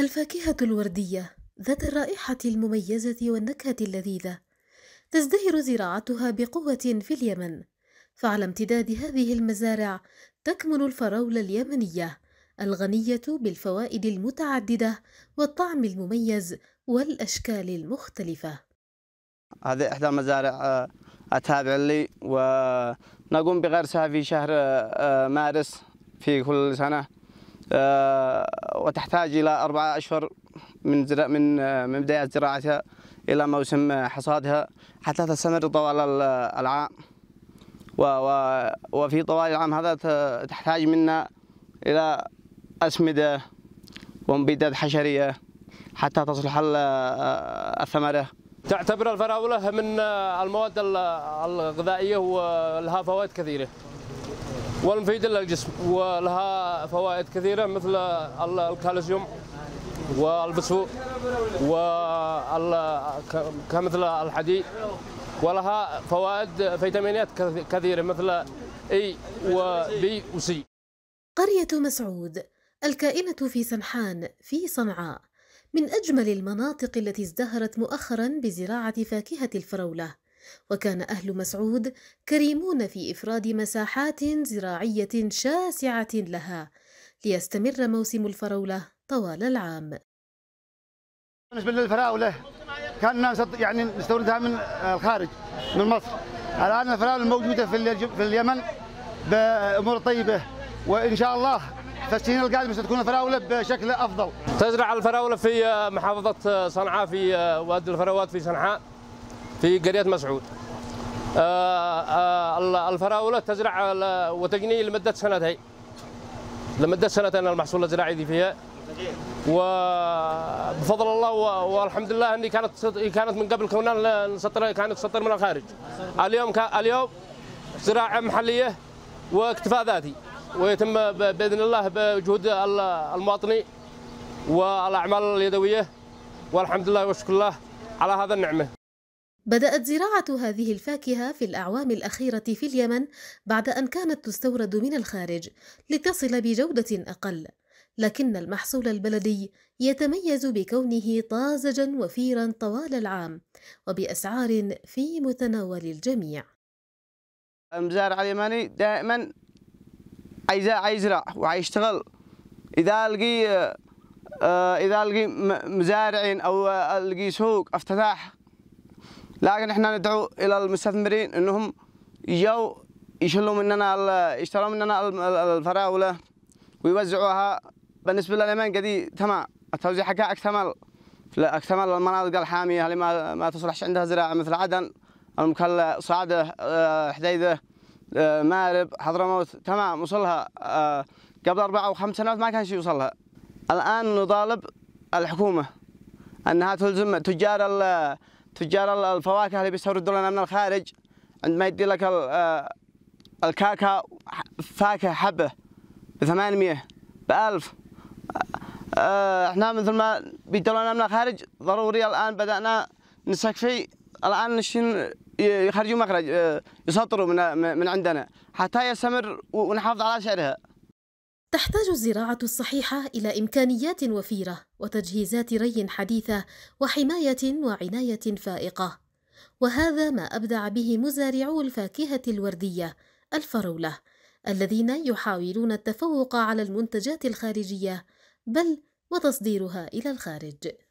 الفاكهة الوردية ذات الرائحة المميزة والنكهة اللذيذة تزدهر زراعتها بقوة في اليمن فعلى امتداد هذه المزارع تكمن الفراولة اليمنية الغنية بالفوائد المتعددة والطعم المميز والأشكال المختلفة هذه إحدى المزارع آه، أتابع لي ونقوم بغرسها في شهر آه، مارس في كل سنة آه، وتحتاج إلى اربع أشهر من من آه، من بداية زراعتها إلى موسم آه، حصادها حتى تستمر طوال العام وفي طوال العام هذا تحتاج منا إلى أسمدة ومبيدات حشرية حتى تصلح الثمرة تعتبر الفراولة من المواد الغذائية ولها فوائد كثيرة والمفيدة للجسم ولها فوائد كثيرة مثل الكالسيوم والبسو وكمثل الحديد ولها فوائد فيتامينات كثيرة مثل اي وبي وسي قرية مسعود الكائنة في سنحان في صنعاء من أجمل المناطق التي ازدهرت مؤخرا بزراعة فاكهة الفراولة وكان أهل مسعود كريمون في إفراد مساحات زراعية شاسعة لها ليستمر موسم الفراولة طوال العام بالنسبة للفراولة كان يعني نستوردها من آه، الخارج من مصر الآن الفراولة الموجودة في اليمن بأمور طيبة وإن شاء الله في السنين القادمه ستكون الفراوله بشكل افضل. تزرع الفراوله في آه، محافظه آه، صنعاء في وادي الفروات في صنعاء في قرية مسعود آه، آه، الفراولة تزرع وتجني لمدة سنتين لمدة سنتين المحصول الزراعي دي فيها وبفضل الله والحمد لله اني كانت كانت من قبل كوننا نسطر كانت تسطر من الخارج اليوم اليوم زراعه محليه واكتفاء ذاتي ويتم باذن الله بجهود المواطني والاعمال اليدويه والحمد لله واشكر الله على هذا النعمه بدأت زراعة هذه الفاكهة في الأعوام الأخيرة في اليمن بعد أن كانت تستورد من الخارج لتصل بجودة أقل، لكن المحصول البلدي يتميز بكونه طازجا وفيرا طوال العام وبأسعار في متناول الجميع. المزارع اليمني دائما عايز يزرع وعايشتغل إذا لقي آه، إذا لقي مزارعين أو لقي سوق افتتاح لكن احنا ندعو الى المستثمرين انهم يجوا يشلوا مننا يشتروا مننا الفراوله ويوزعوها بالنسبه لليمن قدي تمام التوزيع حقها اكتمل اكتمل المناطق الحاميه اللي ما, ما تصلحش عندها زراعه مثل عدن المكلا صعده آه، حديده آه، مارب حضرموت تمام وصلها آه، قبل اربع او خمس سنوات ما كان شيء يوصلها الان نطالب الحكومه انها تلزم تجار تجار الفواكه اللي بيستوردوا لنا من الخارج عندما يدي لك آه، الكاكا فاكهة حبة بثمانمية بألف آه، احنا مثل ما بيدوا لنا من الخارج ضروري الآن بدأنا نستكفي الآن نشين يخرجوا مخرج آه، يسطروا من عندنا حتى يستمر ونحافظ على سعرها تحتاج الزراعة الصحيحة إلى إمكانيات وفيرة وتجهيزات ري حديثة وحماية وعناية فائقة، وهذا ما أبدع به مزارعو الفاكهة الوردية الفرولة الذين يحاولون التفوق على المنتجات الخارجية بل وتصديرها إلى الخارج.